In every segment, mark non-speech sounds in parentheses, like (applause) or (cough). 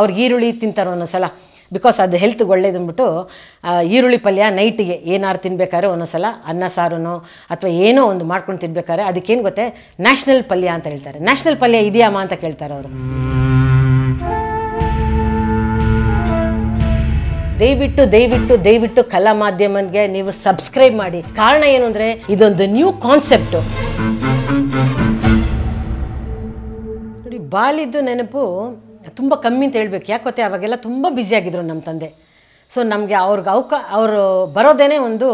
ಅವ್ರಿಗೆ ಈರುಳ್ಳಿ ತಿಂತಾರೆ ಒಂದೊಂದ್ಸಲ ಬಿಕಾಸ್ ಅದು ಹೆಲ್ತ್ಗೆ ಒಳ್ಳೇದು ಅಂದ್ಬಿಟ್ಟು ಈರುಳ್ಳಿ ಪಲ್ಯ ನೈಟಿಗೆ ಏನಾರು ತಿನ್ಬೇಕಾದ್ರೆ ಒಂದೊಂದ್ಸಲ ಅನ್ನ ಸಾರನೋ ಅಥವಾ ಏನೋ ಒಂದು ಮಾಡ್ಕೊಂಡು ತಿನ್ಬೇಕಾದ್ರೆ ಅದಕ್ಕೇನು ಗೊತ್ತೇ ನ್ಯಾಷನಲ್ ಪಲ್ಯ ಅಂತ ಹೇಳ್ತಾರೆ ನ್ಯಾಷನಲ್ ಪಲ್ಯ ಇದೆಯಮ್ಮ ಅಂತ ಕೇಳ್ತಾರೆ ಅವರು ದಯವಿಟ್ಟು ದಯವಿಟ್ಟು ದಯವಿಟ್ಟು ಕಲಾ ಮಾಧ್ಯಮನ್ಗೆ ನೀವು ಸಬ್ಸ್ಕ್ರೈಬ್ ಮಾಡಿ ಕಾರಣ ಏನು ಅಂದರೆ ಇದೊಂದು ನ್ಯೂ ಕಾನ್ಸೆಪ್ಟು ನೋಡಿ ಬಾಲಿದ್ದು ನೆನಪು ತುಂಬ ಕಮ್ಮಿ ಅಂತ ಹೇಳಬೇಕು ಯಾಕೆ ಗೊತ್ತೇ ಅವಾಗೆಲ್ಲ ತುಂಬ ಬ್ಯುಸಿಯಾಗಿದ್ದರು ನಮ್ಮ ತಂದೆ ಸೊ ನಮಗೆ ಅವ್ರಿಗೆ ಅವಕ ಅವರು ಬರೋದೇ ಒಂದು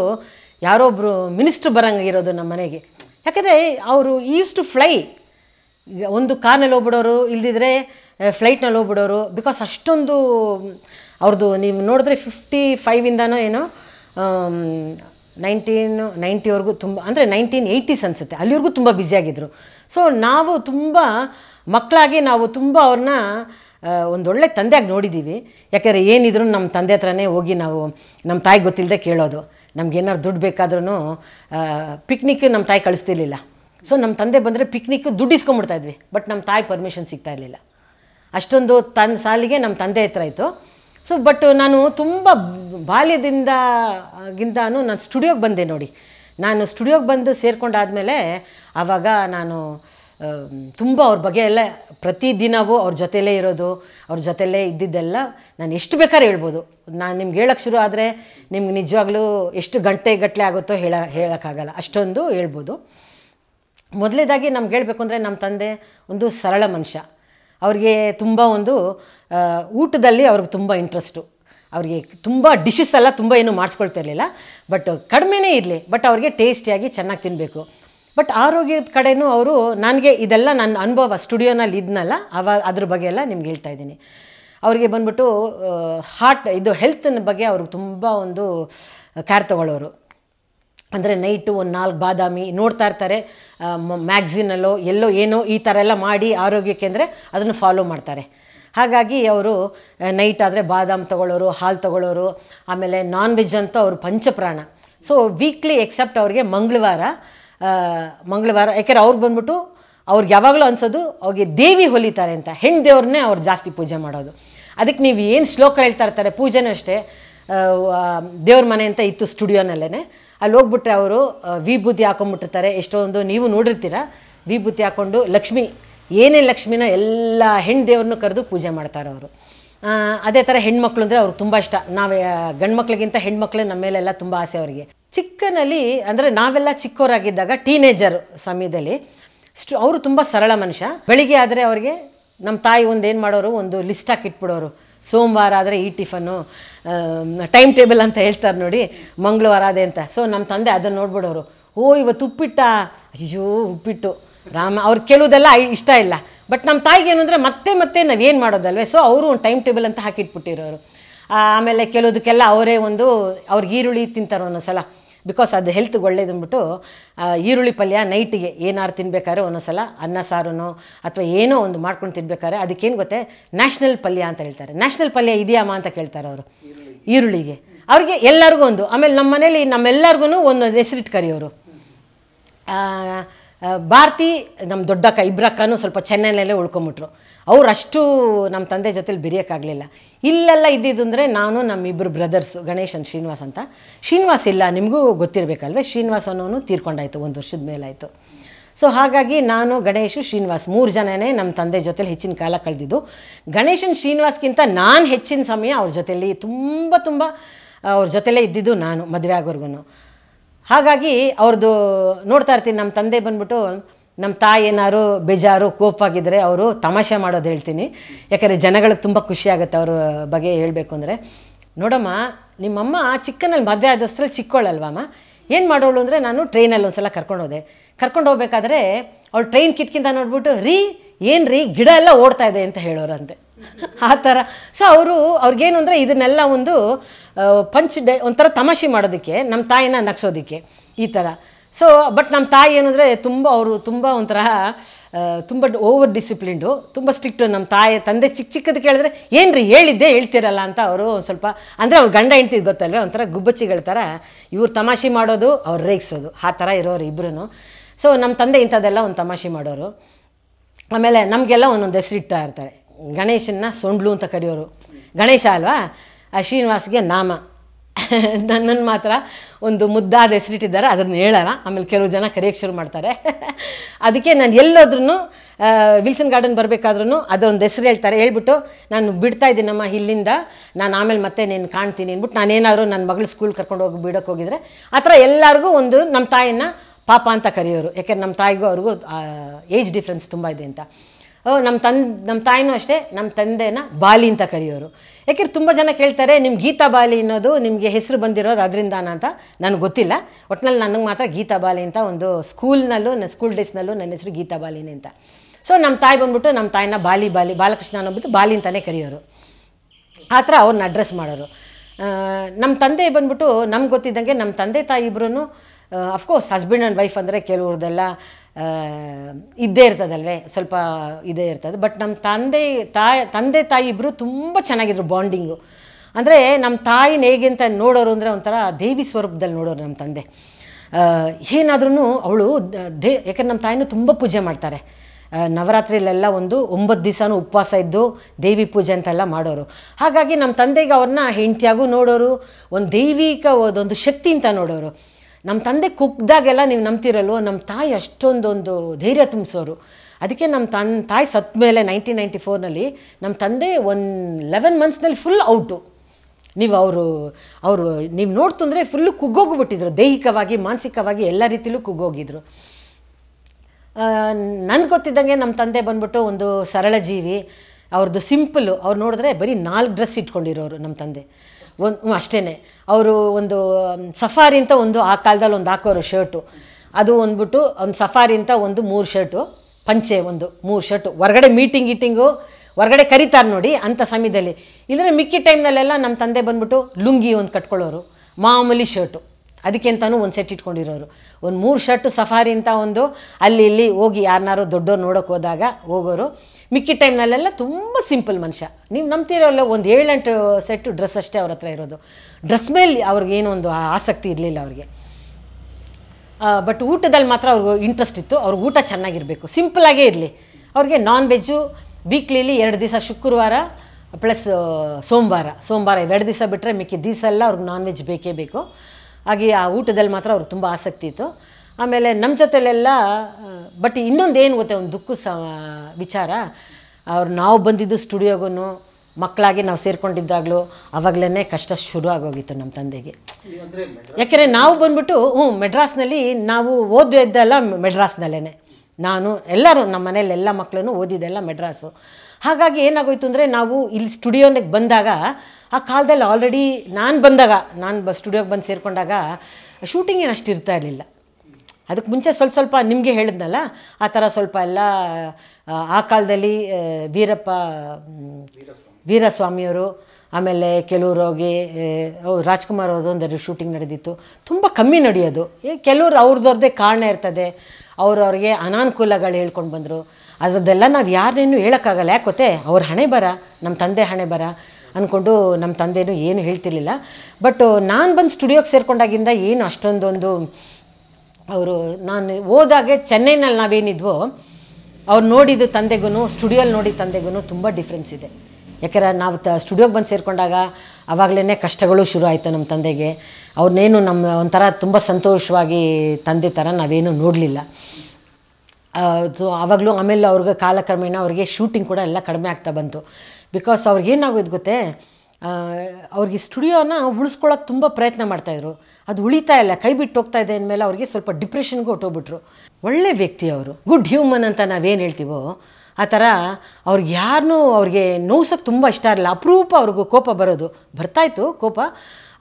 ಯಾರೊಬ್ಬರು ಮಿನಿಸ್ಟ್ರ್ ಬರೋಂಗಿರೋದು ನಮ್ಮ ಮನೆಗೆ ಯಾಕಂದರೆ ಅವರು ಈಸ್ ಟು ಫ್ಲೈ ಒಂದು ಕಾರ್ನಲ್ಲಿ ಹೋಗ್ಬಿಡೋರು ಇಲ್ದಿದ್ರೆ ಫ್ಲೈಟ್ನಲ್ಲಿ ಹೋಗ್ಬಿಡೋರು ಬಿಕಾಸ್ ಅಷ್ಟೊಂದು ಅವ್ರದ್ದು ನೀವು ನೋಡಿದ್ರೆ ಫಿಫ್ಟಿ ಫೈವಿಂದನೋ ಏನೋ ನೈನ್ಟೀನು ನೈಂಟಿವರೆಗೂ ತುಂಬ ಅಂದರೆ ನೈನ್ಟೀನ್ ಏಯ್ಟೀಸ್ ಅನಿಸುತ್ತೆ ಅಲ್ಲಿವರೆಗೂ ತುಂಬ ಬ್ಯುಸಿಯಾಗಿದ್ದರು ಸೊ ನಾವು ತುಂಬ ಮಕ್ಕಳಾಗಿ ನಾವು ತುಂಬ ಅವ್ರನ್ನ ಒಂದೊಳ್ಳೆ ತಂದೆಯಾಗಿ ನೋಡಿದ್ದೀವಿ ಯಾಕೆಂದರೆ ಏನಿದ್ರು ನಮ್ಮ ತಂದೆ ಹತ್ರನೇ ಹೋಗಿ ನಾವು ನಮ್ಮ ತಾಯಿಗೆ ಗೊತ್ತಿಲ್ಲದೆ ಕೇಳೋದು ನಮ್ಗೆ ಏನಾದ್ರು ದುಡ್ಡು ಬೇಕಾದ್ರೂ ಪಿಕ್ನಿಕ್ ನಮ್ಮ ತಾಯಿ ಕಳಿಸ್ತಿರ್ಲಿಲ್ಲ ಸೊ ನಮ್ಮ ತಂದೆ ಬಂದರೆ ಪಿಕ್ನಿಕ್ ದುಡ್ಡು ಇದ್ವಿ ಬಟ್ ನಮ್ಮ ತಾಯಿ ಪರ್ಮಿಷನ್ ಸಿಗ್ತಾ ಇರಲಿಲ್ಲ ಅಷ್ಟೊಂದು ತನ್ನ ಸಾಲಿಗೆ ನಮ್ಮ ತಂದೆ ಹತ್ರ ಇತ್ತು ಸೊ ಬಟ್ ನಾನು ತುಂಬ ಬಾಲ್ಯದಿಂದ ಗಿಂತಾನು ನಾನು ಸ್ಟುಡಿಯೋಗೆ ಬಂದೆ ನೋಡಿ ನಾನು ಸ್ಟುಡಿಯೋಗೆ ಬಂದು ಸೇರಿಕೊಂಡಾದಮೇಲೆ ಆವಾಗ ನಾನು ತುಂಬ ಅವ್ರ ಬಗ್ಗೆ ಎಲ್ಲ ಪ್ರತಿದಿನವೂ ಅವ್ರ ಜೊತೆಲೇ ಇರೋದು ಅವ್ರ ಜೊತೆಯಲ್ಲೇ ಇದ್ದಿದ್ದೆಲ್ಲ ನಾನು ಎಷ್ಟು ಬೇಕಾದ್ರೆ ಹೇಳ್ಬೋದು ನಾನು ನಿಮ್ಗೆ ಹೇಳೋಕ್ಕೆ ಶುರು ಆದರೆ ನಿಮ್ಗೆ ನಿಜವಾಗ್ಲೂ ಎಷ್ಟು ಗಂಟೆ ಗಟ್ಟಲೆ ಆಗುತ್ತೋ ಹೇಳ ಹೇಳೋಕ್ಕಾಗಲ್ಲ ಅಷ್ಟೊಂದು ಹೇಳ್ಬೋದು ಮೊದಲೇದಾಗಿ ನಮ್ಗೆ ಹೇಳಬೇಕು ಅಂದರೆ ನಮ್ಮ ತಂದೆ ಒಂದು ಸರಳ ಮನುಷ್ಯ ಅವ್ರಿಗೆ ತುಂಬ ಒಂದು ಊಟದಲ್ಲಿ ಅವ್ರಿಗೆ ತುಂಬ ಇಂಟ್ರೆಸ್ಟು ಅವರಿಗೆ ತುಂಬ ಡಿಶಸ್ ಎಲ್ಲ ತುಂಬ ಏನು ಮಾಡಿಸ್ಕೊಳ್ತಾ ಇರಲಿಲ್ಲ ಬಟ್ ಕಡಿಮೆನೇ ಇರಲಿ ಬಟ್ ಅವ್ರಿಗೆ ಟೇಸ್ಟಿಯಾಗಿ ಚೆನ್ನಾಗಿ ತಿನ್ನಬೇಕು ಬಟ್ ಆರೋಗ್ಯದ ಕಡೆನೂ ಅವರು ನನಗೆ ಇದೆಲ್ಲ ನನ್ನ ಅನುಭವ ಸ್ಟುಡಿಯೋನಲ್ಲಿ ಇದ್ನಲ್ಲ ಅವ ಅದ್ರ ಬಗ್ಗೆ ಎಲ್ಲ ನಿಮ್ಗೆ ಹೇಳ್ತಾ ಇದ್ದೀನಿ ಅವರಿಗೆ ಬಂದ್ಬಿಟ್ಟು ಹಾರ್ಟ್ ಇದು ಹೆಲ್ತ್ನ ಬಗ್ಗೆ ಅವ್ರಿಗೆ ತುಂಬ ಒಂದು ಕ್ಯಾರ್ ತಗೊಳ್ಳೋರು ಅಂದರೆ ನೈಟು ಒಂದು ನಾಲ್ಕು ಬಾದಾಮಿ ನೋಡ್ತಾ ಇರ್ತಾರೆ ಮ್ಯಾಗ್ಝಿನಲ್ಲೋ ಎಲ್ಲೋ ಏನೋ ಈ ಥರ ಎಲ್ಲ ಮಾಡಿ ಆರೋಗ್ಯಕ್ಕೆ ಅಂದರೆ ಅದನ್ನು ಫಾಲೋ ಮಾಡ್ತಾರೆ ಹಾಗಾಗಿ ಅವರು ನೈಟ್ ಆದರೆ ಬಾದಾಮ್ ತೊಗೊಳ್ಳೋರು ಹಾಲು ತೊಗೊಳ್ಳೋರು ಆಮೇಲೆ ನಾನ್ ವೆಜ್ ಅಂತೂ ಅವರು ಪಂಚಪ್ರಾಣ ಸೊ ವೀಕ್ಲಿ ಎಕ್ಸೆಪ್ಟ್ ಅವ್ರಿಗೆ ಮಂಗಳವಾರ ಮಂಗಳವಾರ ಯಾಕೆಂದರೆ ಅವ್ರಿಗೆ ಬಂದ್ಬಿಟ್ಟು ಅವ್ರಿಗೆ ಯಾವಾಗಲೂ ಅನಿಸೋದು ಅವ್ರಿಗೆ ದೇವಿ ಹೊಲಿತಾರೆ ಅಂತ ಹೆಣ್ಣು ದೇವ್ರನ್ನೇ ಅವ್ರು ಜಾಸ್ತಿ ಪೂಜೆ ಮಾಡೋದು ಅದಕ್ಕೆ ನೀವು ಏನು ಶ್ಲೋಕ ಹೇಳ್ತಾ ಇರ್ತಾರೆ ಪೂಜೆನೂ ಅಷ್ಟೇ ದೇವ್ರ ಮನೆ ಅಂತ ಇತ್ತು ಸ್ಟುಡಿಯೋನಲ್ಲೇ ಅಲ್ಲಿ ಹೋಗ್ಬಿಟ್ರೆ ಅವರು ವಿಭೂತಿ ಹಾಕೊಂಡ್ಬಿಟ್ಟಿರ್ತಾರೆ ಎಷ್ಟೊಂದು ನೀವು ನೋಡಿರ್ತೀರ ವಿಭೂತಿ ಹಾಕ್ಕೊಂಡು ಲಕ್ಷ್ಮಿ ಏನೇ ಲಕ್ಷ್ಮಿನ ಎಲ್ಲ ಹೆಣ್ಣು ದೇವ್ರನ್ನೂ ಕರೆದು ಪೂಜೆ ಮಾಡ್ತಾರೆ ಅವರು ಅದೇ ಥರ ಹೆಣ್ಮಕ್ಳು ಅಂದರೆ ಅವ್ರಿಗೆ ತುಂಬ ಇಷ್ಟ ನಾವು ಗಂಡ್ಮಕ್ಳಿಗಿಂತ ಹೆಣ್ಮಕ್ಳು ನಮ್ಮ ಮೇಲೆಲ್ಲ ತುಂಬ ಆಸೆ ಅವರಿಗೆ ಚಿಕ್ಕನಲ್ಲಿ ಅಂದರೆ ನಾವೆಲ್ಲ ಚಿಕ್ಕವರಾಗಿದ್ದಾಗ ಟೀನೇಜರ್ ಸಮಯದಲ್ಲಿ ಸ್ಟು ಅವರು ತುಂಬ ಸರಳ ಮನುಷ್ಯ ಬೆಳಿಗ್ಗೆ ಆದರೆ ಅವರಿಗೆ ನಮ್ಮ ತಾಯಿ ಒಂದು ಏನು ಮಾಡೋರು ಒಂದು ಲಿಸ್ಟ್ ಹಾಕಿಟ್ಬಿಡೋರು ಸೋಮವಾರ ಆದರೆ ಈ ಟಿಫನ್ನು ಟೈಮ್ ಟೇಬಲ್ ಅಂತ ಹೇಳ್ತಾರೆ ನೋಡಿ ಮಂಗಳವಾರ ಅದೇ ಅಂತ ಸೊ ನಮ್ಮ ತಂದೆ ಅದನ್ನು ನೋಡ್ಬಿಡೋರು ಓ ಇವತ್ತು ಉಪ್ಪಿಟ್ಟ ಅಯ್ಯೋ ಉಪ್ಪಿಟ್ಟು ರಾಮ ಅವ್ರು ಕೇಳೋದೆಲ್ಲ ಇಷ್ಟ ಇಲ್ಲ ಬಟ್ ನಮ್ಮ ತಾಯಿಗೆ ಅಂದರೆ ಮತ್ತೆ ಮತ್ತೆ ನಾವೇನು ಮಾಡೋದಲ್ವೇ ಸೊ ಅವರು ಒಂದು ಟೈಮ್ ಟೇಬಲ್ ಅಂತ ಹಾಕಿಟ್ಬಿಟ್ಟಿರೋರು ಆಮೇಲೆ ಕೆಲೋದಕ್ಕೆಲ್ಲ ಅವರೇ ಒಂದು ಅವ್ರಿಗೆ ಈರುಳ್ಳಿ ತಿಂತಾರೆ ಒಂದೊಂದ್ಸಲ ಬಿಕಾಸ್ ಅದು ಹೆಲ್ತ್ಗೆ ಒಳ್ಳೇದು ಅಂದ್ಬಿಟ್ಟು ಈರುಳ್ಳಿ ಪಲ್ಯ ನೈಟಿಗೆ ಏನಾದ್ರು ತಿನ್ಬೇಕಾದ್ರೆ ಒಂದೊಂದ್ಸಲ ಅನ್ನ ಸಾರನೋ ಅಥವಾ ಏನೋ ಒಂದು ಮಾಡ್ಕೊಂಡು ತಿನ್ಬೇಕಾದ್ರೆ ಅದಕ್ಕೇನು ಗೊತ್ತೆ ನ್ಯಾಷನಲ್ ಪಲ್ಯ ಅಂತ ಹೇಳ್ತಾರೆ ನ್ಯಾಷನಲ್ ಪಲ್ಯ ಇದೆಯಮ್ಮ ಅಂತ ಕೇಳ್ತಾರೆ ಅವರು ಈರುಳ್ಳಿಗೆ ಅವ್ರಿಗೆ ಎಲ್ಲರಿಗೂ ಒಂದು ಆಮೇಲೆ ನಮ್ಮ ಮನೇಲಿ ನಮ್ಮೆಲ್ಲರಿಗೂ ಒಂದೊಂದು ಹೆಸರಿಟ್ಟು ಕರೆಯೋರು ಭಾರತಿ ನಮ್ಮ ದೊಡ್ಡಕ್ಕ ಇಬ್ರಕ್ಕನೂ ಸ್ವಲ್ಪ ಚೆನ್ನೈನಲ್ಲೇ ಉಳ್ಕೊಂಬಿಟ್ರು ಅಷ್ಟೂ ನಮ್ಮ ತಂದೆ ಜೊತೆಲಿ ಬಿರಿಯೋಕ್ಕಾಗಲಿಲ್ಲ ಇಲ್ಲೆಲ್ಲ ಇದ್ದಿದ್ದು ಅಂದರೆ ನಾನು ನಮ್ಮ ಇಬ್ಬರು ಬ್ರದರ್ಸು ಗಣೇಶನ್ ಶ್ರೀನಿವಾಸ್ ಅಂತ ಶ್ರೀನಿವಾಸ್ ಇಲ್ಲ ನಿಮಗೂ ಗೊತ್ತಿರಬೇಕಲ್ವೇ ಶ್ರೀನಿವಾಸ್ ಅನ್ನೋನು ತೀರ್ಕೊಂಡಾಯಿತು ಒಂದು ವರ್ಷದ ಮೇಲಾಯಿತು ಸೊ ಹಾಗಾಗಿ ನಾನು ಗಣೇಶು ಶ್ರೀನಿವಾಸ್ ಮೂರು ಜನನೇ ನಮ್ಮ ತಂದೆ ಜೊತೆಲಿ ಹೆಚ್ಚಿನ ಕಾಲ ಕಳೆದಿದ್ದು ಗಣೇಶನ್ ಶ್ರೀನಿವಾಸ್ಗಿಂತ ನಾನು ಹೆಚ್ಚಿನ ಸಮಯ ಅವ್ರ ಜೊತೇಲಿ ತುಂಬ ತುಂಬ ಅವ್ರ ಜೊತೆಲೇ ಇದ್ದಿದ್ದು ನಾನು ಮದುವೆ ಆಗೋರ್ಗು ಹಾಗಾಗಿ ಅವ್ರದ್ದು ನೋಡ್ತಾ ಇರ್ತೀನಿ ನಮ್ಮ ತಂದೆ ಬಂದ್ಬಿಟ್ಟು ನಮ್ಮ ತಾಯಿ ಏನಾರು ಬೇಜಾರು ಕೋಪಾಗಿದ್ದರೆ ಅವರು ತಮಾಷೆ ಮಾಡೋದು ಹೇಳ್ತೀನಿ ಯಾಕಂದರೆ ಜನಗಳಿಗೆ ತುಂಬ ಖುಷಿ ಆಗುತ್ತೆ ಅವ್ರ ಬಗ್ಗೆ ಹೇಳಬೇಕು ಅಂದರೆ ನೋಡಮ್ಮ ನಿಮ್ಮಮ್ಮ ಆ ಚಿಕ್ಕನಲ್ಲಿ ಮದುವೆ ಆದಷ್ಟ್ರಲ್ಲಿ ಚಿಕ್ಕೋಳಲ್ವಮ್ಮ ಏನು ಮಾಡೋಳು ಅಂದರೆ ನಾನು ಟ್ರೈನಲ್ಲಿ ಒಂದು ಸಲ ಕರ್ಕೊಂಡು ಹೋದೆ ಕರ್ಕೊಂಡು ಹೋಗ್ಬೇಕಾದ್ರೆ ಅವಳು ಟ್ರೈನ್ ಕಿಟ್ಕಿಂತ ನೋಡ್ಬಿಟ್ಟು ರೀ ಏನು ರೀ ಗಿಡ ಎಲ್ಲ ಓಡ್ತಾ ಇದೆ ಅಂತ ಹೇಳೋರಂತೆ ಆ ಥರ ಸೊ ಅವರು ಅವ್ರಿಗೇನು ಅಂದರೆ ಇದನ್ನೆಲ್ಲ ಒಂದು ಪಂಚ್ ಡೇ ಒಂಥರ ತಮಾಷೆ ಮಾಡೋದಕ್ಕೆ ನಮ್ಮ ತಾಯಿನ ನಗ್ಸೋದಕ್ಕೆ ಈ ಥರ ಸೊ ಬಟ್ ನಮ್ಮ ತಾಯಿ ಅಂದರೆ ತುಂಬ ಅವರು ತುಂಬ ಒಂಥರ ತುಂಬ ಓವರ್ ಡಿಸಿಪ್ಲಿನ್ಡು ತುಂಬ ಸ್ಟ್ರಿಕ್ಟು ನಮ್ಮ ತಾಯಿ ತಂದೆ ಚಿಕ್ಕ ಚಿಕ್ಕದಕ್ಕೆ ಕೇಳಿದ್ರೆ ಏನು ರೀ ಹೇಳಿದ್ದೆ ಹೇಳ್ತಿರಲ್ಲ ಅಂತ ಅವರು ಸ್ವಲ್ಪ ಅಂದರೆ ಅವ್ರು ಗಂಡ ಹೆಂಡ್ತಿದ್ದು ಗೊತ್ತಲ್ವೇ ಒಂಥರ ಗುಬ್ಬಚ್ಚಿಗಳ ಥರ ಇವ್ರು ತಮಾಷೆ ಮಾಡೋದು ಅವ್ರು ರೇಗಿಸೋದು ಆ ಥರ ಇರೋರು ಇಬ್ಬರೂ ಸೊ ನಮ್ಮ ತಂದೆ ಇಂಥದ್ದೆಲ್ಲ ಒಂದು ತಮಾಷೆ ಮಾಡೋರು ಆಮೇಲೆ ನಮಗೆಲ್ಲ ಒಂದೊಂದು ಹೆಸರಿಡ್ತಾ ಇರ್ತಾರೆ ಗಣೇಶನ್ನ ಸೊಂಡ್ಲು ಅಂತ ಕರೆಯೋರು ಗಣೇಶ ಅಲ್ವಾ ಆ ಶ್ರೀನಿವಾಸ್ಗೆ ನಾಮ (laughs) ನನ್ನನ್ನು ಮಾತ್ರ ಒಂದು ಮುದ್ದಾದ ಹೆಸರಿಟ್ಟಿದ್ದಾರೆ ಅದನ್ನು ಹೇಳೋಣ ಆಮೇಲೆ ಕೆಲವು ಜನ ಕರೆಯೋಕ್ಕೆ ಶುರು ಮಾಡ್ತಾರೆ (laughs) ಅದಕ್ಕೆ ನಾನು ಎಲ್ಲೋದ್ರೂ ವಿಲ್ಸನ್ ಗಾರ್ಡನ್ ಬರಬೇಕಾದ್ರೂ ಅದೊಂದು ಹೆಸರು ಹೇಳ್ತಾರೆ ಹೇಳ್ಬಿಟ್ಟು ನಾನು ಬಿಡ್ತಾ ಇದ್ದೀನಮ್ಮ ಇಲ್ಲಿಂದ ನಾನು ಆಮೇಲೆ ಮತ್ತೆ ನೀನು ಕಾಣ್ತೀನಿ ಅಂದ್ಬಿಟ್ಟು ನಾನೇನಾದರೂ ನನ್ನ ಮಗಳು ಸ್ಕೂಲ್ ಕರ್ಕೊಂಡು ಹೋಗಿ ಬಿಡೋಕ್ಕೆ ಹೋಗಿದ್ರೆ ಆ ಥರ ಎಲ್ಲರಿಗೂ ಒಂದು ನಮ್ಮ ತಾಯಿನ ಪಾಪ ಅಂತ ಕರೆಯೋರು ಯಾಕೆಂದ್ರೆ ನಮ್ಮ ತಾಯಿಗೂ ಅವ್ರಿಗೂ ಏಜ್ ಡಿಫ್ರೆನ್ಸ್ ತುಂಬ ಇದೆ ಅಂತ ನಮ್ಮ ತಂದೆ ನಮ್ಮ ತಾಯಿನೂ ಅಷ್ಟೇ ನಮ್ಮ ತಂದೆನ ಬಾಲಿ ಅಂತ ಕರೆಯೋರು ಯಾಕೆಂದ್ರೆ ತುಂಬ ಜನ ಕೇಳ್ತಾರೆ ನಿಮ್ಮ ಗೀತಾ ಬಾಲಿ ಅನ್ನೋದು ನಿಮಗೆ ಹೆಸರು ಬಂದಿರೋದು ಅದರಿಂದಾನ ಅಂತ ನನಗೆ ಗೊತ್ತಿಲ್ಲ ಒಟ್ಟಿನಲ್ಲಿ ನನಗೆ ಮಾತ್ರ ಗೀತಾ ಬಾಲಿ ಅಂತ ಒಂದು ಸ್ಕೂಲ್ನಲ್ಲೂ ನನ್ನ ಸ್ಕೂಲ್ ಡೇಸ್ನಲ್ಲೂ ನನ್ನ ಹೆಸರು ಗೀತಾ ಬಾಲಿನಿ ಅಂತ ಸೊ ನಮ್ಮ ತಾಯಿ ಬಂದ್ಬಿಟ್ಟು ನಮ್ಮ ತಾಯಿನ ಬಾಲಿ ಬಾಲಿ ಬಾಲಕೃಷ್ಣ ಅನ್ನೋಬಿಟ್ಟು ಬಾಲಿ ಅಂತಲೇ ಕರೆಯೋರು ಆ ಥರ ಅವ್ರನ್ನ ಅಡ್ರೆಸ್ ಮಾಡೋರು ನಮ್ಮ ತಂದೆ ಬಂದ್ಬಿಟ್ಟು ನಮ್ಗೆ ಗೊತ್ತಿದ್ದಂಗೆ ನಮ್ಮ ತಂದೆ ತಾಯಿ ಇಬ್ಬರೂ ಅಫ್ಕೋರ್ಸ್ ಹಸ್ಬೆಂಡ್ ಆ್ಯಂಡ್ ವೈಫ್ ಅಂದರೆ ಕೆಲವ್ರದ್ದೆಲ್ಲ ಇದ್ದೇ ಇರ್ತದಲ್ವೇ ಸ್ವಲ್ಪ ಇದೇ ಇರ್ತದೆ ಬಟ್ ನಮ್ಮ ತಂದೆ ತಾಯಿ ತಂದೆ ತಾಯಿ ಇಬ್ಬರು ತುಂಬ ಚೆನ್ನಾಗಿದ್ರು ಬಾಂಡಿಂಗು ಅಂದರೆ ನಮ್ಮ ತಾಯಿನ ಹೇಗೆ ಅಂತ ನೋಡೋರು ಅಂದರೆ ಒಂಥರ ದೇವಿ ಸ್ವರೂಪದಲ್ಲಿ ನೋಡೋರು ನಮ್ಮ ತಂದೆ ಏನಾದ್ರೂ ಅವಳು ದೇ ಯಾಕಂದ್ರೆ ನಮ್ಮ ತಾಯಿನೂ ತುಂಬ ಪೂಜೆ ಮಾಡ್ತಾರೆ ನವರಾತ್ರಿಯಲ್ಲೆಲ್ಲ ಒಂದು ಒಂಬತ್ತು ದಿವಸನೂ ಉಪವಾಸ ಇದ್ದು ದೇವಿ ಪೂಜೆ ಅಂತೆಲ್ಲ ಮಾಡೋರು ಹಾಗಾಗಿ ನಮ್ಮ ತಂದೆಗೆ ಅವ್ರನ್ನ ಹೆಂಡತಿಯಾಗೂ ನೋಡೋರು ಒಂದು ದೈವಿಕ ಒಂದು ಶಕ್ತಿ ಅಂತ ನೋಡೋರು ನಮ್ಮ ತಂದೆ ಕುಗ್ದಾಗೆಲ್ಲ ನೀವು ನಂಬ್ತಿರಲ್ವ ನಮ್ಮ ತಾಯಿ ಅಷ್ಟೊಂದೊಂದು ಧೈರ್ಯ ತುಂಬಿಸೋರು ಅದಕ್ಕೆ ನಮ್ಮ ತನ್ ತಾಯಿ ಸತ್ ಮೇಲೆ ನೈನ್ಟೀನ್ ನೈಂಟಿ ಫೋರ್ನಲ್ಲಿ ನಮ್ಮ ತಂದೆ ಒನ್ ಲೆವೆನ್ ಮಂತ್ಸ್ನಲ್ಲಿ ಫುಲ್ ಔಟು ನೀವು ಅವರು ಅವರು ನೀವು ನೋಡ್ತಂದರೆ ಫುಲ್ಲು ಕುಗ್ಗೋಗ್ಬಿಟ್ಟಿದ್ರು ದೈಹಿಕವಾಗಿ ಮಾನಸಿಕವಾಗಿ ಎಲ್ಲ ರೀತಿಲೂ ಕುಗ್ಗೋಗಿದ್ರು ನನ್ಗೆ ಗೊತ್ತಿದ್ದಂಗೆ ನಮ್ಮ ತಂದೆ ಬಂದ್ಬಿಟ್ಟು ಒಂದು ಸರಳ ಜೀವಿ ಅವ್ರದ್ದು ಸಿಂಪಲ್ಲು ಅವ್ರು ನೋಡಿದ್ರೆ ಬರೀ ನಾಲ್ಕು ಡ್ರೆಸ್ ಇಟ್ಕೊಂಡಿರೋರು ನಮ್ಮ ತಂದೆ ಒಂದು ಅಷ್ಟೇ ಅವರು ಒಂದು ಸಫಾರಿ ಅಂತ ಒಂದು ಆ ಕಾಲದಲ್ಲಿ ಒಂದು ಹಾಕೋರು ಶರ್ಟು ಅದು ಅಂದ್ಬಿಟ್ಟು ಒಂದು ಸಫಾರಿ ಅಂತ ಒಂದು ಮೂರು ಶರ್ಟು ಪಂಚೆ ಒಂದು ಮೂರು ಶರ್ಟು ಹೊರಗಡೆ ಮೀಟಿಂಗ್ ಗೀಟಿಂಗು ಹೊರಗಡೆ ಕರೀತಾರೆ ನೋಡಿ ಅಂಥ ಸಮಯದಲ್ಲಿ ಇಲ್ಲದ್ರೆ ಮಿಕ್ಕಿ ಟೈಮ್ನಲ್ಲೆಲ್ಲ ನಮ್ಮ ತಂದೆ ಬಂದ್ಬಿಟ್ಟು ಲುಂಗಿ ಒಂದು ಕಟ್ಕೊಳ್ಳೋರು ಮಾಮೂಲಿ ಶರ್ಟು ಅದಕ್ಕೆ ಒಂದು ಸೆಟ್ ಇಟ್ಕೊಂಡಿರೋರು ಒಂದು ಮೂರು ಶರ್ಟು ಸಫಾರಿ ಅಂತ ಒಂದು ಅಲ್ಲಿ ಇಲ್ಲಿ ಹೋಗಿ ಯಾರನ್ನಾರು ದೊಡ್ಡೋರು ನೋಡೋಕೆ ಹೋದಾಗ ಹೋಗೋರು ಮಿಕ್ಕಿ ಟೈಮ್ನಲ್ಲೆಲ್ಲ ತುಂಬ ಸಿಂಪಲ್ ಮನುಷ್ಯ ನೀವು ನಂಬ್ತಿರೋಲ್ಲ ಒಂದು ಏಳೆಂಟು ಸೆಟ್ಟು ಡ್ರೆಸ್ ಅಷ್ಟೇ ಅವ್ರ ಹತ್ರ ಇರೋದು ಡ್ರೆಸ್ ಮೇಲೆ ಅವ್ರಿಗೆ ಒಂದು ಆಸಕ್ತಿ ಇರಲಿಲ್ಲ ಅವ್ರಿಗೆ ಬಟ್ ಊಟದಲ್ಲಿ ಮಾತ್ರ ಅವ್ರಿಗೆ ಇಂಟ್ರೆಸ್ಟ್ ಇತ್ತು ಅವ್ರಿಗೆ ಊಟ ಚೆನ್ನಾಗಿರಬೇಕು ಸಿಂಪಲಾಗೇ ಇರಲಿ ಅವ್ರಿಗೆ ನಾನ್ ವೆಜ್ಜು ವೀಕ್ಲಿಲಿ ಎರಡು ದಿವಸ ಶುಕ್ರವಾರ ಪ್ಲಸ್ ಸೋಮವಾರ ಸೋಮವಾರ ಎರಡು ದಿವಸ ಬಿಟ್ಟರೆ ಮಿಕ್ಕಿ ದಿವಸ ಎಲ್ಲ ಅವ್ರಿಗೆ ನಾನ್ ವೆಜ್ ಬೇಕೇ ಬೇಕು ಹಾಗೆ ಆ ಊಟದಲ್ಲಿ ಮಾತ್ರ ಅವ್ರಿಗೆ ತುಂಬ ಆಸಕ್ತಿ ಇತ್ತು ಆಮೇಲೆ ನಮ್ಮ ಜೊತೆಲೆಲ್ಲ ಬಟ್ ಇನ್ನೊಂದು ಏನು ಗೊತ್ತೆ ಒಂದು ದುಃಖ ಸ ವಿಚಾರ ಅವ್ರು ನಾವು ಬಂದಿದ್ದು ಸ್ಟುಡಿಯೋಗೂ ಮಕ್ಕಳಾಗಿ ನಾವು ಸೇರ್ಕೊಂಡಿದ್ದಾಗಲೂ ಆವಾಗಲೇ ಕಷ್ಟ ಶುರು ಆಗೋಗಿತ್ತು ನಮ್ಮ ತಂದೆಗೆ ಯಾಕೆಂದರೆ ನಾವು ಬಂದ್ಬಿಟ್ಟು ಹ್ಞೂ ಮೆಡ್ರಾಸ್ನಲ್ಲಿ ನಾವು ಓದಿದ್ದೆಲ್ಲ ಮೆಡ್ರಾಸ್ನಲ್ಲೇ ನಾನು ಎಲ್ಲರೂ ನಮ್ಮ ಮನೇಲಿ ಎಲ್ಲ ಮಕ್ಕಳೂ ಓದಿದ್ದೆಲ್ಲ ಮೆಡ್ರಾಸು ಹಾಗಾಗಿ ಏನಾಗೋಯ್ತು ಅಂದರೆ ನಾವು ಇಲ್ಲಿ ಸ್ಟುಡಿಯೋನಿಗೆ ಬಂದಾಗ ಆ ಕಾಲದಲ್ಲಿ ಆಲ್ರೆಡಿ ನಾನು ಬಂದಾಗ ನಾನು ಬ ಸ್ಟುಡಿಯೋಗೆ ಬಂದು ಸೇರಿಕೊಂಡಾಗ ಶೂಟಿಂಗ್ ಏನು ಅಷ್ಟು ಇರ್ತಾ ಇರಲಿಲ್ಲ ಅದಕ್ಕೆ ಮುಂಚೆ ಸ್ವಲ್ಪ ಸ್ವಲ್ಪ ನಿಮಗೆ ಹೇಳಿದ್ನಲ್ಲ ಆ ಥರ ಸ್ವಲ್ಪ ಎಲ್ಲ ಆ ಕಾಲದಲ್ಲಿ ವೀರಪ್ಪ ವೀರಸ್ವಾಮಿಯವರು ಆಮೇಲೆ ಕೆಲವರು ಹೋಗಿ ರಾಜ್ಕುಮಾರ್ ಅವ್ರದ್ದು ಶೂಟಿಂಗ್ ನಡೆದಿತ್ತು ತುಂಬ ಕಮ್ಮಿ ನಡೆಯೋದು ಕೆಲವ್ರು ಅವ್ರದ್ದವ್ರದ್ದೇ ಕಾರಣ ಇರ್ತದೆ ಅವ್ರಿಗೆ ಅನಾನುಕೂಲಗಳು ಹೇಳ್ಕೊಂಡು ಬಂದರು ಅದರದ್ದೆಲ್ಲ ನಾವು ಯಾರನ್ನೇನು ಹೇಳೋಕ್ಕಾಗಲ್ಲ ಯಾಕೆ ಗೊತ್ತೇ ಅವ್ರ ಹಣೆ ಬರ ನಮ್ಮ ತಂದೆ ಹಣೆ ಬರ ಅಂದ್ಕೊಂಡು ನಮ್ಮ ತಂದೆಯೂ ಏನು ಹೇಳ್ತಿರ್ಲಿಲ್ಲ ಬಟ್ ನಾನು ಬಂದು ಸ್ಟುಡಿಯೋಗೆ ಸೇರಿಕೊಂಡಾಗಿಂದ ಏನು ಅಷ್ಟೊಂದೊಂದು ಅವರು ನಾನು ಹೋದಾಗೆ ಚೆನ್ನೈನಲ್ಲಿ ನಾವೇನಿದ್ವೋ ಅವ್ರು ನೋಡಿದ ತಂದೆಗೂ ಸ್ಟುಡಿಯೋಲ್ಲಿ ನೋಡಿದ ತಂದೆಗೂ ತುಂಬ ಡಿಫ್ರೆನ್ಸ್ ಇದೆ ಯಾಕೆಂದರೆ ನಾವು ತ ಸ್ಟುಡಿಯೋಗೆ ಬಂದು ಸೇರಿಕೊಂಡಾಗ ಆವಾಗಲೇ ಕಷ್ಟಗಳು ಶುರು ಆಯಿತು ನಮ್ಮ ತಂದೆಗೆ ಅವ್ರನ್ನೇನು ನಮ್ಮ ಒಂಥರ ತುಂಬ ಸಂತೋಷವಾಗಿ ತಂದೆ ಥರ ನಾವೇನು ನೋಡಲಿಲ್ಲ ಆವಾಗಲೂ ಆಮೇಲೆ ಅವ್ರಿಗೆ ಕಾಲಕ್ರಮೇಣ ಅವ್ರಿಗೆ ಶೂಟಿಂಗ್ ಕೂಡ ಎಲ್ಲ ಕಡಿಮೆ ಆಗ್ತಾ ಬಂತು ಬಿಕಾಸ್ ಅವ್ರಿಗೇನಾಗೋದು ಗೊತ್ತೇ ಅವ್ರಿಗೆ ಸ್ಟುಡಿಯೋನ ಉಳಿಸ್ಕೊಳ್ಳೋಕೆ ತುಂಬ ಪ್ರಯತ್ನ ಮಾಡ್ತಾಯಿದ್ರು ಅದು ಉಳಿತಾ ಇಲ್ಲ ಕೈ ಬಿಟ್ಟು ಹೋಗ್ತಾ ಇದೆ ಅಂದಮೇಲೆ ಅವರಿಗೆ ಸ್ವಲ್ಪ ಡಿಪ್ರೆಷನ್ಗೂ ಹೊಟ್ಟೋಗ್ಬಿಟ್ರು ಒಳ್ಳೆ ವ್ಯಕ್ತಿ ಅವರು ಗುಡ್ ಹ್ಯೂಮನ್ ಅಂತ ನಾವೇನು ಹೇಳ್ತೀವೋ ಆ ಥರ ಅವ್ರಿಗೆ ಯಾರನ್ನೂ ಅವ್ರಿಗೆ ನೋವ್ಸೋಕ್ಕೆ ತುಂಬ ಇಷ್ಟ ಇರಲಿಲ್ಲ ಅಪರೂಪ ಅವ್ರಿಗೂ ಕೋಪ ಬರೋದು ಬರ್ತಾಯಿತ್ತು ಕೋಪ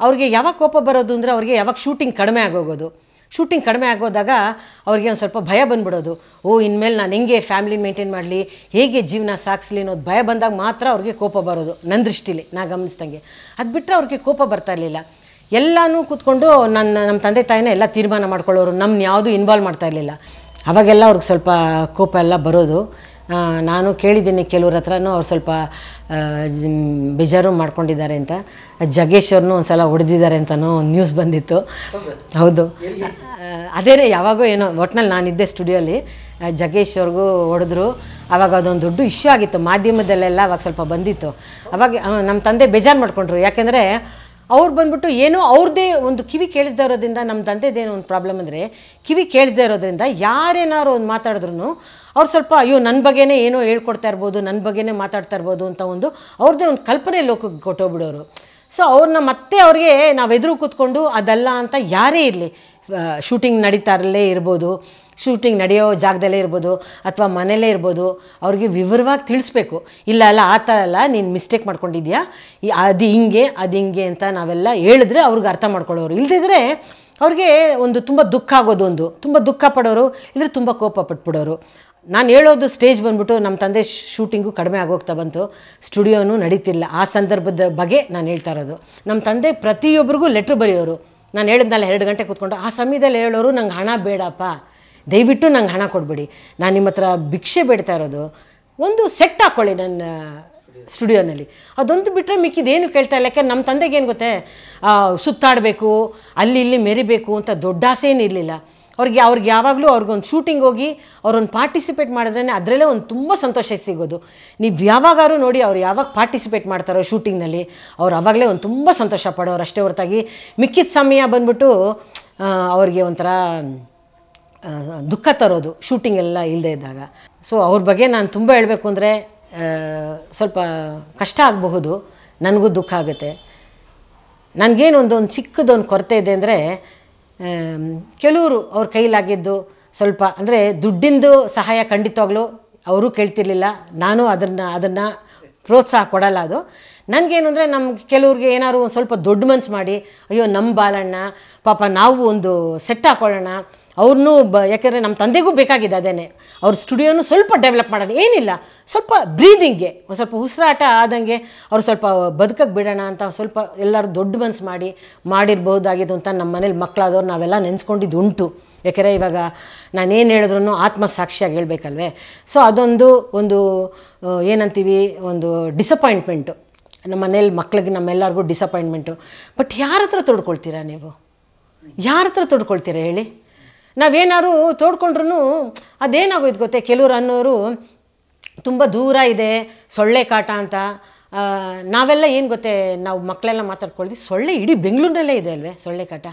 ಅವ್ರಿಗೆ ಯಾವಾಗ ಕೋಪ ಬರೋದು ಅಂದರೆ ಅವ್ರಿಗೆ ಯಾವಾಗ ಶೂಟಿಂಗ್ ಕಡಿಮೆ ಆಗೋಗೋದು ಶೂಟಿಂಗ್ ಕಡಿಮೆ ಆಗೋದಾಗ ಅವ್ರಿಗೆ ಒಂದು ಸ್ವಲ್ಪ ಭಯ ಬಂದ್ಬಿಡೋದು ಓ ಇನ್ಮೇಲೆ ನಾನು ಹೆಂಗೆ ಫ್ಯಾಮಿಲಿ ಮೇಂಟೈನ್ ಮಾಡಲಿ ಹೇಗೆ ಜೀವನ ಸಾಗಿಸ್ಲಿ ಅನ್ನೋದು ಭಯ ಬಂದಾಗ ಮಾತ್ರ ಅವ್ರಿಗೆ ಕೋಪ ಬರೋದು ನನ್ನ ದೃಷ್ಟಿಲಿ ನಾ ಗಮನಿಸ್ದಂಗೆ ಅದು ಬಿಟ್ಟರೆ ಅವ್ರಿಗೆ ಕೋಪ ಬರ್ತಾ ಇರಲಿಲ್ಲ ಎಲ್ಲನೂ ಕೂತ್ಕೊಂಡು ನನ್ನ ನಮ್ಮ ತಂದೆ ತಾಯಿನೇ ಎಲ್ಲ ತೀರ್ಮಾನ ಮಾಡ್ಕೊಳ್ಳೋರು ನಮ್ಮನ್ನ ಯಾವುದೂ ಇನ್ವಾಲ್ವ್ ಮಾಡ್ತಾ ಇರಲಿಲ್ಲ ಅವಾಗೆಲ್ಲ ಅವ್ರಿಗೆ ಸ್ವಲ್ಪ ಕೋಪ ಎಲ್ಲ ಬರೋದು ನಾನು ಕೇಳಿದ್ದೀನಿ ಕೆಲವ್ರ ಹತ್ರನೂ ಅವ್ರು ಸ್ವಲ್ಪ ಬೇಜಾರು ಮಾಡ್ಕೊಂಡಿದ್ದಾರೆ ಅಂತ ಜಗೇಶ್ ಅವ್ರನ್ನೂ ಒಂದು ಸಲ ಹೊಡೆದಿದ್ದಾರೆ ಅಂತನೂ ಒಂದು ನ್ಯೂಸ್ ಬಂದಿತ್ತು ಹೌದು ಅದೇನೆ ಯಾವಾಗೋ ಏನೋ ಒಟ್ನಲ್ಲಿ ನಾನಿದ್ದೆ ಸ್ಟುಡಿಯೋಲಿ ಜಗೇಶ್ ಅವ್ರಿಗೂ ಹೊಡೆದ್ರು ಆವಾಗ ಅದೊಂದು ದೊಡ್ಡ ಇಶ್ಯೂ ಆಗಿತ್ತು ಮಾಧ್ಯಮದಲ್ಲೆಲ್ಲ ಅವಾಗ ಸ್ವಲ್ಪ ಬಂದಿತ್ತು ಅವಾಗ ನಮ್ಮ ತಂದೆ ಬೇಜಾರು ಮಾಡ್ಕೊಂಡ್ರು ಯಾಕೆಂದರೆ ಅವ್ರು ಬಂದ್ಬಿಟ್ಟು ಏನೋ ಅವ್ರದ್ದೇ ಒಂದು ಕಿವಿ ಕೇಳಿಸ್ದೇ ಇರೋದ್ರಿಂದ ನಮ್ಮ ತಂದೆದೇನೋ ಒಂದು ಪ್ರಾಬ್ಲಮ್ ಅಂದರೆ ಕಿವಿ ಕೇಳಿಸ್ದೇ ಇರೋದ್ರಿಂದ ಯಾರೇನಾದ್ರು ಒಂದು ಮಾತಾಡಿದ್ರು ಅವ್ರು ಸ್ವಲ್ಪ ಅಯ್ಯೋ ನನ್ನ ಬಗ್ಗೆನೇ ಏನೋ ಹೇಳ್ಕೊಡ್ತಾ ಇರ್ಬೋದು ನನ್ನ ಬಗ್ಗೆನೇ ಮಾತಾಡ್ತಾ ಇರ್ಬೋದು ಅಂತ ಒಂದು ಅವ್ರದ್ದೇ ಒಂದು ಕಲ್ಪನೆ ಲೋಕಕ್ಕೆ ಕೊಟ್ಟೋಗ್ಬಿಡೋರು ಸೊ ಅವ್ರನ್ನ ಮತ್ತೆ ಅವ್ರಿಗೆ ನಾವು ಎದುರು ಕೂತ್ಕೊಂಡು ಅದಲ್ಲ ಅಂತ ಯಾರೇ ಇರಲಿ ಶೂಟಿಂಗ್ ನಡೀತಾರಲ್ಲೇ ಇರ್ಬೋದು ಶೂಟಿಂಗ್ ನಡೆಯೋ ಜಾಗದಲ್ಲೇ ಇರ್ಬೋದು ಅಥವಾ ಮನೆಯಲ್ಲೇ ಇರ್ಬೋದು ಅವ್ರಿಗೆ ವಿವರವಾಗಿ ತಿಳಿಸ್ಬೇಕು ಇಲ್ಲ ಅಲ್ಲ ಆ ಥರ ಅಲ್ಲ ನೀನು ಮಿಸ್ಟೇಕ್ ಮಾಡ್ಕೊಂಡಿದ್ಯಾ ಅದು ಹಿಂಗೆ ಅದು ಹಿಂಗೆ ಅಂತ ನಾವೆಲ್ಲ ಹೇಳಿದ್ರೆ ಅವ್ರಿಗೆ ಅರ್ಥ ಮಾಡ್ಕೊಳ್ಳೋರು ಇಲ್ಲದಿದ್ದರೆ ಅವ್ರಿಗೆ ಒಂದು ತುಂಬ ದುಃಖ ಆಗೋದು ಒಂದು ತುಂಬ ದುಃಖ ಪಡೋರು ಇಲ್ಲದ್ರೆ ತುಂಬ ಕೋಪ ಪಟ್ಬಿಡೋರು ನಾನು ಹೇಳೋದು ಸ್ಟೇಜ್ ಬಂದ್ಬಿಟ್ಟು ನಮ್ಮ ತಂದೆ ಶೂಟಿಂಗು ಕಡಿಮೆ ಆಗೋಗ್ತಾ ಬಂತು ಸ್ಟುಡಿಯೋನು ನಡೀತಿಲ್ಲ ಆ ಸಂದರ್ಭದ ಬಗ್ಗೆ ನಾನು ಹೇಳ್ತಾ ಇರೋದು ನಮ್ಮ ತಂದೆ ಪ್ರತಿಯೊಬ್ಬರಿಗೂ ಲೆಟ್ರ್ ಬರೆಯೋರು ನಾನು ಹೇಳಿದ್ನಲ್ಲ ಎರಡು ಗಂಟೆ ಕೂತ್ಕೊಂಡು ಆ ಸಮಯದಲ್ಲಿ ಹೇಳೋರು ನಂಗೆ ಹಣ ಬೇಡಪ್ಪ ದಯವಿಟ್ಟು ನಂಗೆ ಹಣ ಕೊಡಬೇಡಿ ನಾನು ನಿಮ್ಮ ಹತ್ರ ಭಿಕ್ಷೆ ಬೇಡ್ತಾ ಇರೋದು ಒಂದು ಸೆಟ್ ಹಾಕ್ಕೊಳ್ಳಿ ನನ್ನ ಸ್ಟುಡಿಯೋನಲ್ಲಿ ಅದೊಂದು ಬಿಟ್ಟರೆ ಮಿಕ್ಕಿದೇನು ಕೇಳ್ತಾ ಇಲ್ಲ ಯಾಕೆ ನಮ್ಮ ಏನು ಗೊತ್ತೆ ಸುತ್ತಾಡಬೇಕು ಅಲ್ಲಿ ಇಲ್ಲಿ ಮೆರಿಬೇಕು ಅಂತ ದೊಡ್ಡ ಆಸೆ ಏನಿರಲಿಲ್ಲ ಅವ್ರಿಗೆ ಅವ್ರಿಗೆ ಯಾವಾಗಲೂ ಅವ್ರಿಗೊಂದು ಶೂಟಿಂಗ್ ಹೋಗಿ ಅವ್ರೊಂದು ಪಾರ್ಟಿಸಿಪೇಟ್ ಮಾಡಿದ್ರೆ ಅದರಲ್ಲೇ ಒಂದು ತುಂಬ ಸಂತೋಷ ಸಿಗೋದು ನೀವು ಯಾವಾಗಾದ್ರೂ ನೋಡಿ ಅವ್ರು ಯಾವಾಗ ಪಾರ್ಟಿಸಿಪೇಟ್ ಮಾಡ್ತಾರೋ ಶೂಟಿಂಗ್ನಲ್ಲಿ ಅವ್ರು ಆವಾಗಲೇ ಒಂದು ತುಂಬ ಸಂತೋಷ ಪಡೋರು ಅಷ್ಟೇ ಹೊರತಾಗಿ ಮಿಕ್ಕಿದ ಸಮಯ ಬಂದ್ಬಿಟ್ಟು ಅವ್ರಿಗೆ ಒಂಥರ ದುಃಖ ತರೋದು ಶೂಟಿಂಗ್ ಎಲ್ಲ ಇಲ್ಲದೆ ಇದ್ದಾಗ ಸೊ ಅವ್ರ ಬಗ್ಗೆ ನಾನು ತುಂಬ ಹೇಳಬೇಕು ಅಂದರೆ ಸ್ವಲ್ಪ ಕಷ್ಟ ಆಗಬಹುದು ನನಗೂ ದುಃಖ ಆಗುತ್ತೆ ನನಗೇನು ಒಂದು ಒಂದು ಚಿಕ್ಕದೊಂದು ಕೊರತೆ ಇದೆ ಅಂದರೆ ಕೆಲವರು ಅವ್ರ ಕೈಲಾಗಿದ್ದು ಸ್ವಲ್ಪ ಅಂದರೆ ದುಡ್ಡಿಂದು ಸಹಾಯ ಖಂಡಿತವಾಗ್ಲು ಅವರು ಕೇಳ್ತಿರ್ಲಿಲ್ಲ ನಾನು ಅದನ್ನು ಅದನ್ನು ಪ್ರೋತ್ಸಾಹ ಕೊಡಲ್ಲ ಅದು ನನಗೇನು ಅಂದರೆ ನಮ್ಮ ಕೆಲವ್ರಿಗೆ ಏನಾದ್ರು ಒಂದು ಸ್ವಲ್ಪ ದೊಡ್ಡ ಮನಸ್ಸು ಮಾಡಿ ಅಯ್ಯೋ ನಮ್ಮ ಬಾಲಣ್ಣ ಪಾಪ ನಾವು ಒಂದು ಸೆಟ್ ಹಾಕೊಳ್ಳೋಣ ಅವ್ರನ್ನೂ ಬ ಯಾಕೆಂದರೆ ನಮ್ಮ ತಂದೆಗೂ ಬೇಕಾಗಿದೆ ಅದೇನೆ ಅವ್ರ ಸ್ಟುಡಿಯೋನು ಸ್ವಲ್ಪ ಡೆವಲಪ್ ಮಾಡೋಣ ಏನಿಲ್ಲ ಸ್ವಲ್ಪ ಬ್ರೀದಿಂಗ್ಗೆ ಒಂದು ಸ್ವಲ್ಪ ಉಸಿರಾಟ ಆದಂಗೆ ಅವ್ರು ಸ್ವಲ್ಪ ಬದುಕಕ್ಕೆ ಬಿಡೋಣ ಅಂತ ಸ್ವಲ್ಪ ಎಲ್ಲರೂ ದೊಡ್ಡ ಮನಸ್ಸು ಮಾಡಿ ಮಾಡಿರ್ಬೋದಾಗಿದ್ದು ಅಂತ ನಮ್ಮ ಮನೇಲಿ ಮಕ್ಕಳಾದವ್ರು ನಾವೆಲ್ಲ ನೆನೆಸ್ಕೊಂಡಿದ್ದು ಉಂಟು ಯಾಕೆಂದರೆ ಇವಾಗ ನಾನೇನು ಹೇಳಿದ್ರು ಆತ್ಮಸಾಕ್ಷಿಯಾಗಿ ಹೇಳಬೇಕಲ್ವೇ ಸೊ ಅದೊಂದು ಒಂದು ಏನಂತೀವಿ ಒಂದು ಡಿಸಪಾಯಿಂಟ್ಮೆಂಟು ನಮ್ಮ ಮನೇಲಿ ಮಕ್ಳಿಗೆ ನಮ್ಮೆಲ್ಲರಿಗೂ ಡಿಸಪಾಯಿಂಟ್ಮೆಂಟು ಬಟ್ ಯಾರ ಹತ್ರ ತೊಡ್ಕೊಳ್ತೀರಾ ನೀವು ಯಾರ ಹತ್ರ ತೊಡ್ಕೊಳ್ತೀರಾ ಹೇಳಿ ನಾವೇನಾದ್ರು ತೋಡ್ಕೊಂಡ್ರೂ ಅದೇನಾಗೋಯ್ತು ಗೊತ್ತೇ ಕೆಲವ್ರು ಅನ್ನೋರು ತುಂಬ ದೂರ ಇದೆ ಸೊಳ್ಳೆ ಕಾಟ ಅಂತ ನಾವೆಲ್ಲ ಏನು ಗೊತ್ತೇ ನಾವು ಮಕ್ಕಳೆಲ್ಲ ಮಾತಾಡ್ಕೊಳ್ತೀವಿ ಸೊಳ್ಳೆ ಇಡೀ ಬೆಂಗಳೂರಿನಲ್ಲೇ ಇದೆ ಅಲ್ವೇ ಸೊಳ್ಳೆ ಕಾಟ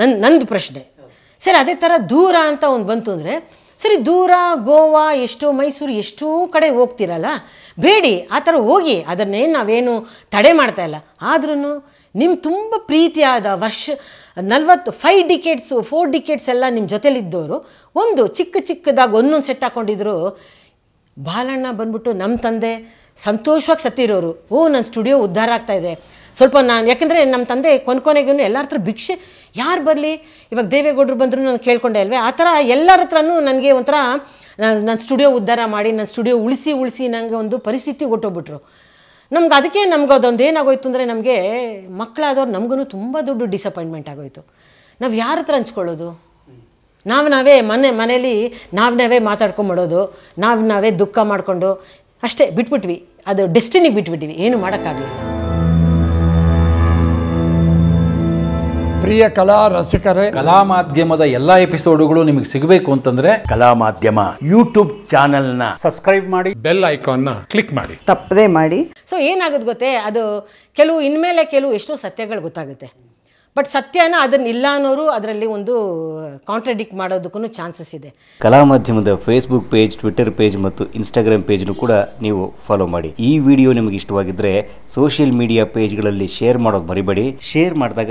ನನ್ನ ನಂದು ಪ್ರಶ್ನೆ ಸರಿ ಅದೇ ಥರ ದೂರ ಅಂತ ಒಂದು ಬಂತು ಅಂದರೆ ಸರಿ ದೂರ ಗೋವಾ ಎಷ್ಟೋ ಮೈಸೂರು ಎಷ್ಟೋ ಕಡೆ ಹೋಗ್ತಿರಲ್ಲ ಬೇಡಿ ಆ ಥರ ಹೋಗಿ ಅದನ್ನೇನು ನಾವೇನು ತಡೆ ಮಾಡ್ತಾಯಿಲ್ಲ ಆದ್ರೂ ನಿಮ್ಮ ತುಂಬ ಪ್ರೀತಿಯಾದ ವರ್ಷ ನಲ್ವತ್ತು ಫೈವ್ ಡಿಕೇಟ್ಸು ಫೋರ್ ಡಿಕೇಟ್ಸ್ ಎಲ್ಲ ನಿಮ್ಮ ಜೊತೆಲಿದ್ದವರು ಒಂದು ಚಿಕ್ಕ ಚಿಕ್ಕದಾಗಿ ಒಂದೊಂದು ಸೆಟ್ ಹಾಕ್ಕೊಂಡಿದ್ರು ಬಾಲಣ್ಣ ಬಂದ್ಬಿಟ್ಟು ನಮ್ಮ ತಂದೆ ಸಂತೋಷವಾಗಿ ಸತ್ತಿರೋರು ಓ ನನ್ನ ಸ್ಟುಡಿಯೋ ಉದ್ಧಾರ ಇದೆ ಸ್ವಲ್ಪ ನಾನು ಯಾಕಂದರೆ ನಮ್ಮ ತಂದೆ ಕೊನೆಗೂ ಎಲ್ಲರ ಹತ್ರ ಭಿಕ್ಷೆ ಯಾರು ಬರಲಿ ಇವಾಗ ದೇವೇಗೌಡರು ಬಂದರೂ ನಾನು ಕೇಳ್ಕೊಂಡೆ ಅಲ್ವೇ ಆ ಥರ ಎಲ್ಲರ ಹತ್ರನೂ ನನಗೆ ಒಂಥರ ನಾನು ನನ್ನ ಸ್ಟುಡಿಯೋ ಉದ್ಧಾರ ಮಾಡಿ ನನ್ನ ಸ್ಟುಡಿಯೋ ಉಳಿಸಿ ಉಳಿಸಿ ನನಗೆ ಒಂದು ಪರಿಸ್ಥಿತಿ ಕೊಟ್ಟೋಗ್ಬಿಟ್ರು ನಮ್ಗೆ ಅದಕ್ಕೆ ನಮ್ಗೆ ಅದೊಂದು ಏನಾಗೋಯ್ತು ಅಂದರೆ ನಮಗೆ ಮಕ್ಕಳಾದವ್ರು ನಮಗೂ ತುಂಬ ದುಡ್ಡು ಡಿಸಪಾಯಿಂಟ್ಮೆಂಟ್ ಆಗೋಯ್ತು ನಾವು ಯಾರ ಹತ್ರ ಹಂಚ್ಕೊಳ್ಳೋದು ನಾವು ನಾವೇ ಮನೆ ಮನೇಲಿ ನಾವು ನಾವೇ ಮಾತಾಡ್ಕೊಂಬಿಡೋದು ನಾವು ನಾವೇ ದುಃಖ ಮಾಡಿಕೊಂಡು ಅಷ್ಟೇ ಬಿಟ್ಬಿಟ್ವಿ ಅದು ಡೆಸ್ಟಿನಿಗೆ ಬಿಟ್ಬಿಟ್ವಿ ಏನು ಮಾಡೋಕ್ಕಾಗಲಿಲ್ಲ ಪ್ರಿಯ ಕಲಾ ರಸಿಕರೇ ಕಲಾ ಮಾಧ್ಯಮದ ಎಲ್ಲಾ ಎಪಿಸೋಡ್ಗಳು ನಿಮಗೆ ಸಿಗಬೇಕು ಅಂತಂದ್ರೆ ಕಲಾ ಮಾಧ್ಯಮ ಯೂಟ್ಯೂಬ್ ಚಾನೆಲ್ ನ ಸಬ್ಸ್ಕ್ರೈಬ್ ಮಾಡಿ ಬೆಲ್ ಐಕಾನ್ ನ ಕ್ಲಿಕ್ ಮಾಡಿ ತಪ್ಪದೇ ಮಾಡಿ ಸೊ ಏನಾಗುತ್ತೆ ಗೊತ್ತೇ ಅದು ಕೆಲವು ಇನ್ಮೇಲೆ ಕೆಲವು ಎಷ್ಟೋ ಸತ್ಯಗಳು ಗೊತ್ತಾಗುತ್ತೆ ಬಟ್ ಸತ್ಯನ ಅದನ್ನ ಇಲ್ಲ ಅನ್ನೋರು ಅದರಲ್ಲಿ ಒಂದು ಕಾಂಟ್ರಡಿಕ್ಟ್ ಮಾಡೋದಕ್ಕೂ ಚಾನ್ಸಸ್ ಇದೆ ಕಲಾ ಮಾಧ್ಯಮದ ಫೇಸ್ಬುಕ್ ಪೇಜ್ ಟ್ವಿಟರ್ ಪೇಜ್ ಮತ್ತು ಇನ್ಸ್ಟಾಗ್ರಾಮ್ ಪೇಜ್ನು ಕೂಡ ನೀವು ಫಾಲೋ ಮಾಡಿ ಈ ವಿಡಿಯೋ ನಿಮಗೆ ಇಷ್ಟವಾಗಿದ್ದರೆ ಸೋಷಿಯಲ್ ಮೀಡಿಯಾ ಪೇಜ್ಗಳಲ್ಲಿ ಶೇರ್ ಮಾಡೋದು ಮರಿಬೇಡಿ ಶೇರ್ ಮಾಡಿದಾಗ